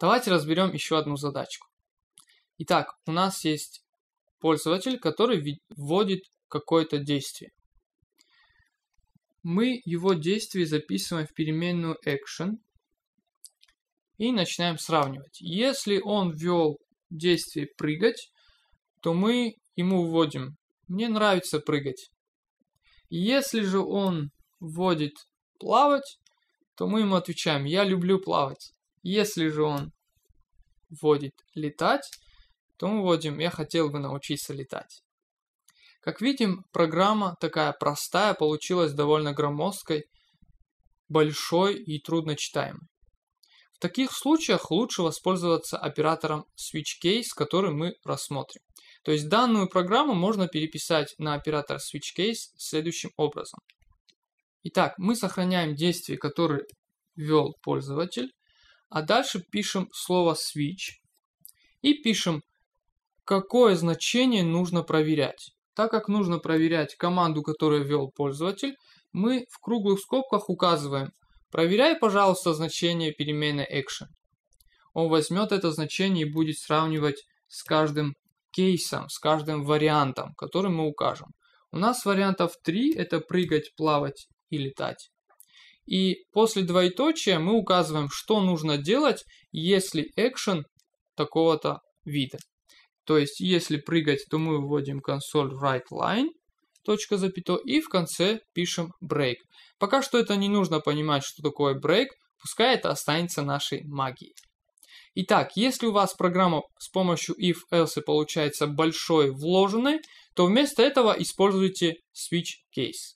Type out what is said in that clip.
Давайте разберем еще одну задачку. Итак, у нас есть пользователь, который вводит какое-то действие. Мы его действие записываем в переменную action и начинаем сравнивать. Если он ввел действие прыгать, то мы ему вводим «мне нравится прыгать». Если же он вводит плавать, то мы ему отвечаем «я люблю плавать». Если же он вводит летать, то мы вводим «я хотел бы научиться летать». Как видим, программа такая простая получилась довольно громоздкой, большой и трудночитаемой. В таких случаях лучше воспользоваться оператором SwitchCase, который мы рассмотрим. То есть данную программу можно переписать на оператор SwitchCase следующим образом. Итак, мы сохраняем действие, которое ввел пользователь, а дальше пишем слово switch и пишем, какое значение нужно проверять. Так как нужно проверять команду, которую ввел пользователь, мы в круглых скобках указываем «Проверяй, пожалуйста, значение переменной action». Он возьмет это значение и будет сравнивать с каждым кейсом, с каждым вариантом, который мы укажем. У нас вариантов 3 – это прыгать, плавать и летать. И после двоеточия мы указываем, что нужно делать, если экшен такого-то вида. То есть, если прыгать, то мы вводим консоль right line, точка запятой, и в конце пишем break. Пока что это не нужно понимать, что такое break, пускай это останется нашей магией. Итак, если у вас программа с помощью if-else получается большой вложенной, то вместо этого используйте switch case.